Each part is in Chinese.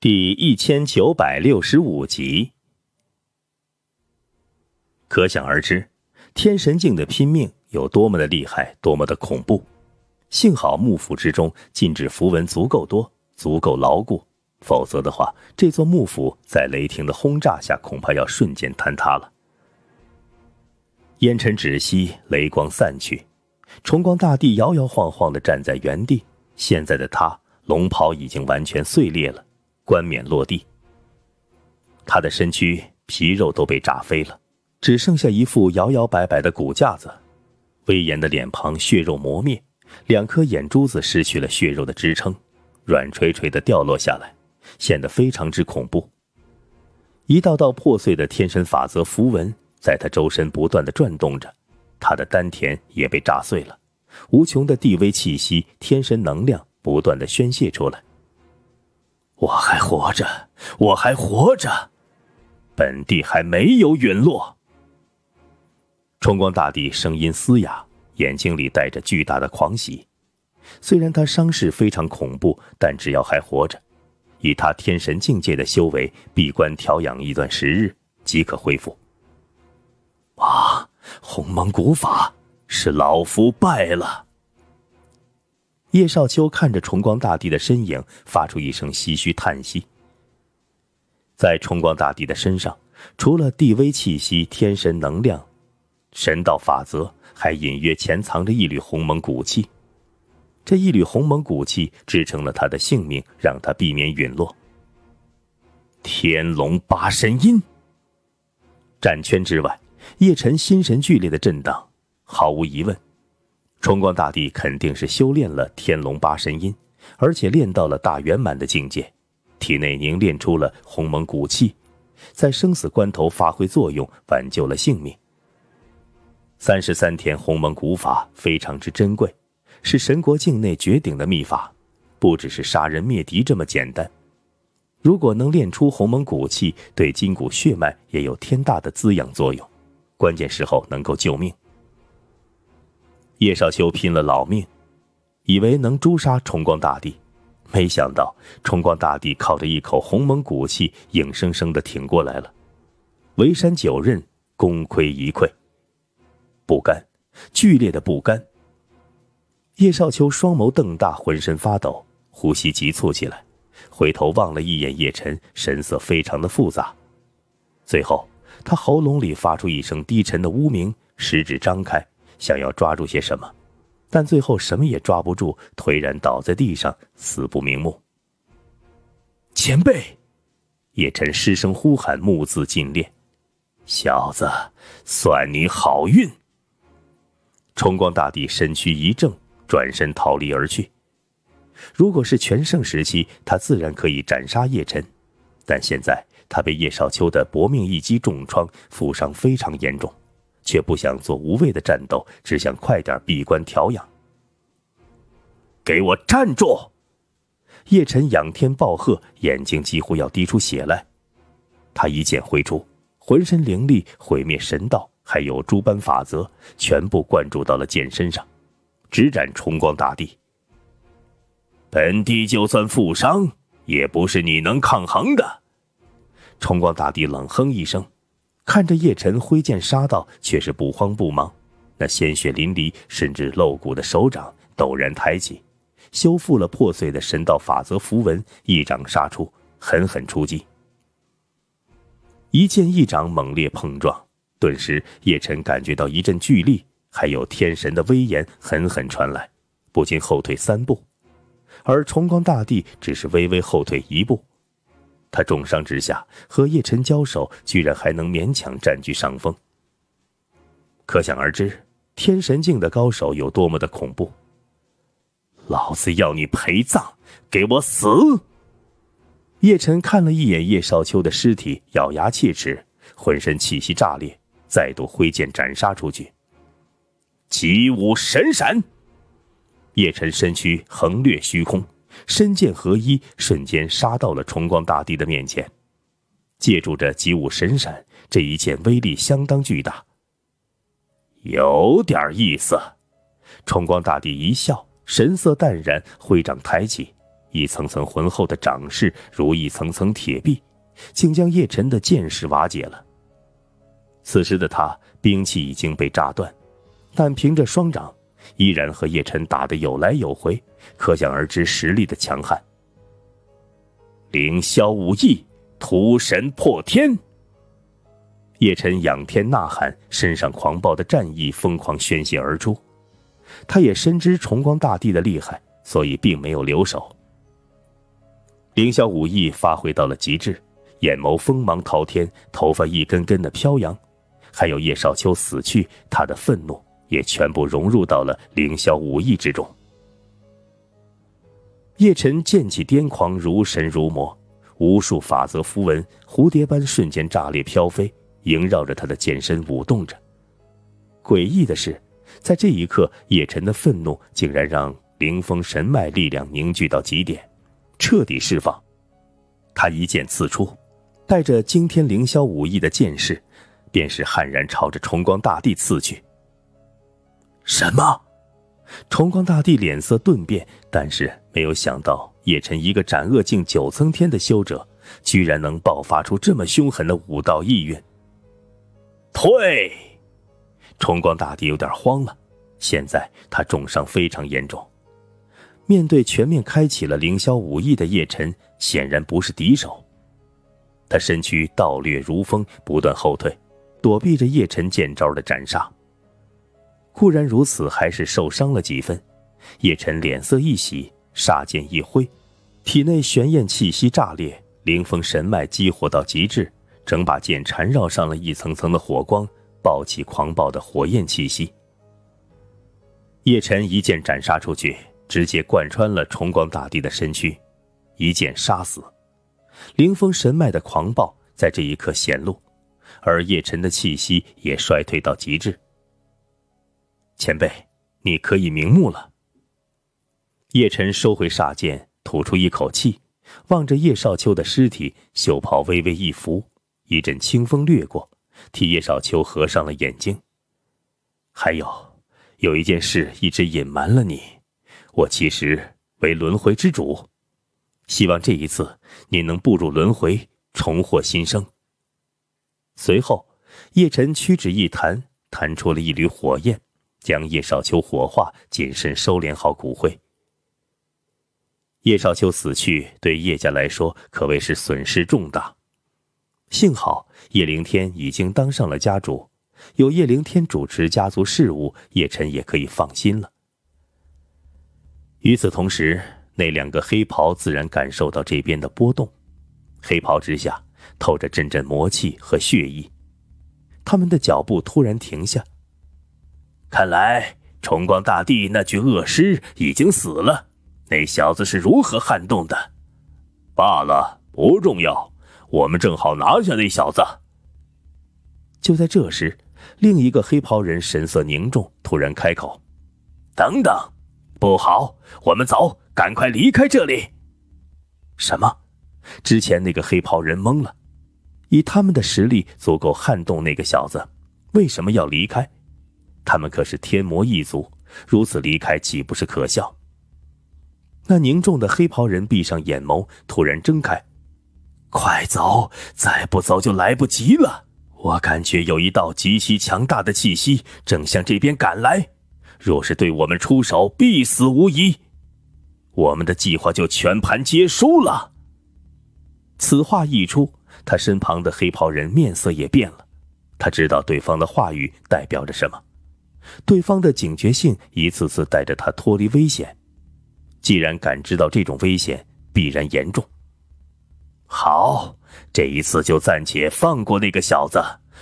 第一千九百六十五集，可想而知，天神境的拼命有多么的厉害，多么的恐怖。幸好幕府之中禁止符文足够多，足够牢固，否则的话，这座幕府在雷霆的轰炸下，恐怕要瞬间坍塌了。烟尘止息，雷光散去，崇光大帝摇摇晃晃的站在原地。现在的他，龙袍已经完全碎裂了。冠冕落地，他的身躯皮肉都被炸飞了，只剩下一副摇摇摆摆的骨架子。威严的脸庞血肉磨灭，两颗眼珠子失去了血肉的支撑，软垂垂的掉落下来，显得非常之恐怖。一道道破碎的天神法则符文在他周身不断的转动着，他的丹田也被炸碎了，无穷的地威气息、天神能量不断的宣泄出来。我还活着，我还活着，本帝还没有陨落。冲光大帝声音嘶哑，眼睛里带着巨大的狂喜。虽然他伤势非常恐怖，但只要还活着，以他天神境界的修为，闭关调养一段时日即可恢复。啊！鸿蒙古法是老夫败了。叶少秋看着崇光大帝的身影，发出一声唏嘘叹息。在崇光大帝的身上，除了帝威气息、天神能量、神道法则，还隐约潜藏着一缕鸿蒙古气。这一缕鸿蒙古气支撑了他的性命，让他避免陨落。天龙八神音。战圈之外，叶晨心神剧烈的震荡，毫无疑问。崇光大帝肯定是修炼了天龙八神音，而且练到了大圆满的境界，体内凝练出了鸿蒙古气，在生死关头发挥作用，挽救了性命。三十三天鸿蒙古法非常之珍贵，是神国境内绝顶的秘法，不只是杀人灭敌这么简单。如果能练出鸿蒙古气，对筋骨血脉也有天大的滋养作用，关键时候能够救命。叶少秋拼了老命，以为能诛杀崇光大帝，没想到崇光大帝靠着一口鸿蒙古气，硬生生的挺过来了。围山九仞，功亏一篑，不甘，剧烈的不甘。叶少秋双眸瞪大，浑身发抖，呼吸急促起来，回头望了一眼叶晨，神色非常的复杂。最后，他喉咙里发出一声低沉的呜鸣，十指张开。想要抓住些什么，但最后什么也抓不住，颓然倒在地上，死不瞑目。前辈，叶辰失声呼喊，目眦尽裂。小子，算你好运。崇光大帝身躯一正，转身逃离而去。如果是全盛时期，他自然可以斩杀叶辰，但现在他被叶少秋的薄命一击重创，负伤非常严重。却不想做无谓的战斗，只想快点闭关调养。给我站住！叶辰仰天暴喝，眼睛几乎要滴出血来。他一剑挥出，浑身灵力、毁灭神道还有诸般法则全部灌注到了剑身上，直斩崇光大帝。本帝就算负伤，也不是你能抗衡的。崇光大帝冷哼一声。看着叶晨挥剑杀到，却是不慌不忙。那鲜血淋漓、甚至露骨的手掌陡然抬起，修复了破碎的神道法则符文，一掌杀出，狠狠出击。一剑一掌猛烈碰撞，顿时叶晨感觉到一阵巨力，还有天神的威严狠狠传来，不禁后退三步。而重光大帝只是微微后退一步。他重伤之下和叶辰交手，居然还能勉强占据上风。可想而知，天神境的高手有多么的恐怖。老子要你陪葬，给我死！叶辰看了一眼叶少秋的尸体，咬牙切齿，浑身气息炸裂，再度挥剑斩杀出去。起舞神闪，叶辰身躯横掠虚空。身剑合一，瞬间杀到了崇光大帝的面前。借助着极武神闪，这一剑威力相当巨大，有点意思。崇光大帝一笑，神色淡然，挥掌抬起，一层层浑厚的掌势如一层层铁壁，竟将叶辰的剑势瓦解了。此时的他兵器已经被炸断，但凭着双掌。依然和叶辰打得有来有回，可想而知实力的强悍。凌霄武艺，屠神破天！叶辰仰天呐喊，身上狂暴的战意疯狂宣泄而出。他也深知崇光大帝的厉害，所以并没有留手。凌霄武艺发挥到了极致，眼眸锋芒滔天，头发一根根的飘扬，还有叶少秋死去，他的愤怒。也全部融入到了凌霄武艺之中。叶辰剑气癫狂，如神如魔，无数法则符文蝴蝶般瞬间炸裂飘飞，萦绕着他的剑身舞动着。诡异的是，在这一刻，叶辰的愤怒竟然让凌风神脉力量凝聚到极点，彻底释放。他一剑刺出，带着惊天凌霄武艺的剑势，便是悍然朝着崇光大帝刺去。什么？崇光大帝脸色顿变，但是没有想到，叶辰一个斩恶境九层天的修者，居然能爆发出这么凶狠的武道意蕴。退！崇光大帝有点慌了，现在他重伤非常严重，面对全面开启了凌霄武艺的叶辰，显然不是敌手。他身躯倒掠如风，不断后退，躲避着叶辰剑招的斩杀。固然如此，还是受伤了几分。叶辰脸色一喜，杀剑一挥，体内玄焰气息炸裂，凌风神脉激活到极致，整把剑缠绕上了一层层的火光，爆起狂暴的火焰气息。叶辰一剑斩杀出去，直接贯穿了崇光大帝的身躯，一剑杀死。凌风神脉的狂暴在这一刻显露，而叶辰的气息也衰退到极致。前辈，你可以瞑目了。叶晨收回煞剑，吐出一口气，望着叶少秋的尸体，袖袍微微一拂，一阵清风掠过，替叶少秋合上了眼睛。还有，有一件事一直隐瞒了你，我其实为轮回之主，希望这一次你能步入轮回，重获新生。随后，叶晨屈指一弹，弹出了一缕火焰。将叶少秋火化，谨慎收敛好骨灰。叶少秋死去，对叶家来说可谓是损失重大。幸好叶凌天已经当上了家主，有叶凌天主持家族事务，叶晨也可以放心了。与此同时，那两个黑袍自然感受到这边的波动，黑袍之下透着阵阵魔气和血意，他们的脚步突然停下。看来崇光大帝那具恶尸已经死了，那小子是如何撼动的？罢了，不重要，我们正好拿下那小子。就在这时，另一个黑袍人神色凝重，突然开口：“等等，不好，我们走，赶快离开这里！”什么？之前那个黑袍人懵了，以他们的实力足够撼动那个小子，为什么要离开？他们可是天魔一族，如此离开岂不是可笑？那凝重的黑袍人闭上眼眸，突然睁开：“快走，再不走就来不及了！我感觉有一道极其强大的气息正向这边赶来，若是对我们出手，必死无疑，我们的计划就全盘皆输了。”此话一出，他身旁的黑袍人面色也变了，他知道对方的话语代表着什么。对方的警觉性一次次带着他脱离危险。既然感知到这种危险，必然严重。好，这一次就暂且放过那个小子。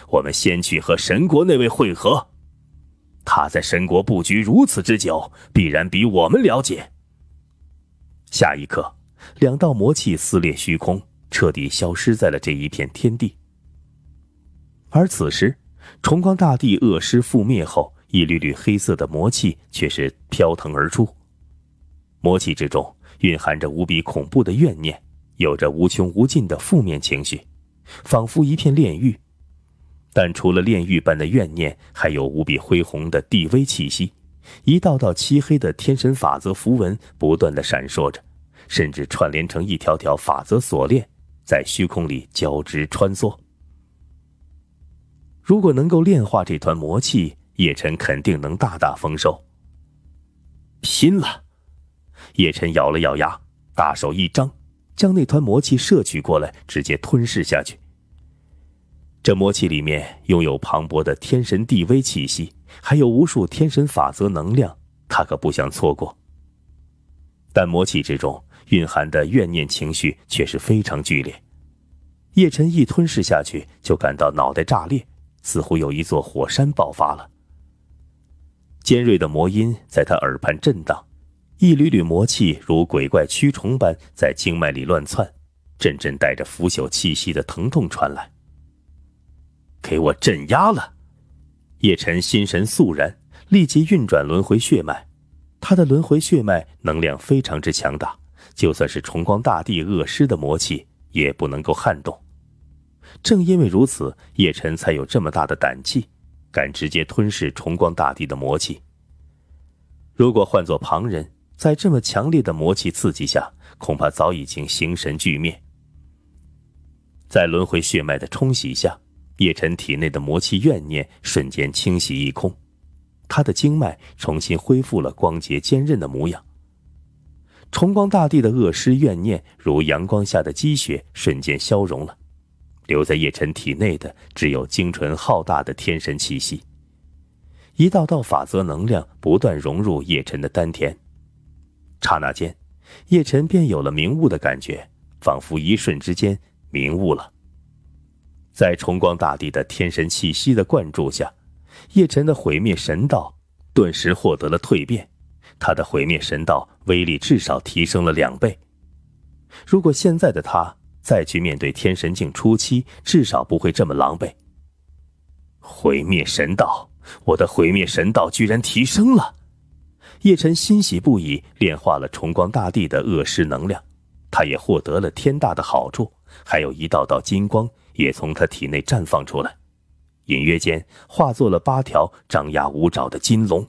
我们先去和神国那位会合。他在神国布局如此之久，必然比我们了解。下一刻，两道魔气撕裂虚空，彻底消失在了这一片天地。而此时，崇光大帝恶尸覆灭后。一缕缕黑色的魔气却是飘腾而出，魔气之中蕴含着无比恐怖的怨念，有着无穷无尽的负面情绪，仿佛一片炼狱。但除了炼狱般的怨念，还有无比恢弘的地威气息。一道道漆黑的天神法则符文不断的闪烁着，甚至串联成一条条法则锁链，在虚空里交织穿梭。如果能够炼化这团魔气，叶辰肯定能大大丰收。拼了！叶辰咬了咬牙，大手一张，将那团魔气摄取过来，直接吞噬下去。这魔气里面拥有磅礴的天神地威气息，还有无数天神法则能量，他可不想错过。但魔气之中蕴含的怨念情绪却是非常剧烈，叶辰一吞噬下去，就感到脑袋炸裂，似乎有一座火山爆发了。尖锐的魔音在他耳畔震荡，一缕缕魔气如鬼怪蛆虫般在经脉里乱窜，阵阵带着腐朽气息的疼痛传来。给我镇压了！叶辰心神肃然，立即运转轮回血脉。他的轮回血脉能量非常之强大，就算是崇光大帝恶尸的魔气也不能够撼动。正因为如此，叶辰才有这么大的胆气。敢直接吞噬崇光大帝的魔气。如果换做旁人，在这么强烈的魔气刺激下，恐怕早已经形神俱灭。在轮回血脉的冲洗下，叶辰体内的魔气怨念瞬间清洗一空，他的经脉重新恢复了光洁坚韧的模样。崇光大帝的恶尸怨念如阳光下的积雪，瞬间消融了。留在叶辰体内的只有精纯浩大的天神气息，一道道法则能量不断融入叶辰的丹田。刹那间，叶辰便有了明悟的感觉，仿佛一瞬之间明悟了。在崇光大帝的天神气息的灌注下，叶辰的毁灭神道顿时获得了蜕变，他的毁灭神道威力至少提升了两倍。如果现在的他……再去面对天神境初期，至少不会这么狼狈。毁灭神道，我的毁灭神道居然提升了！叶辰欣喜不已，炼化了崇光大帝的恶尸能量，他也获得了天大的好处。还有一道道金光也从他体内绽放出来，隐约间化作了八条张牙舞爪的金龙。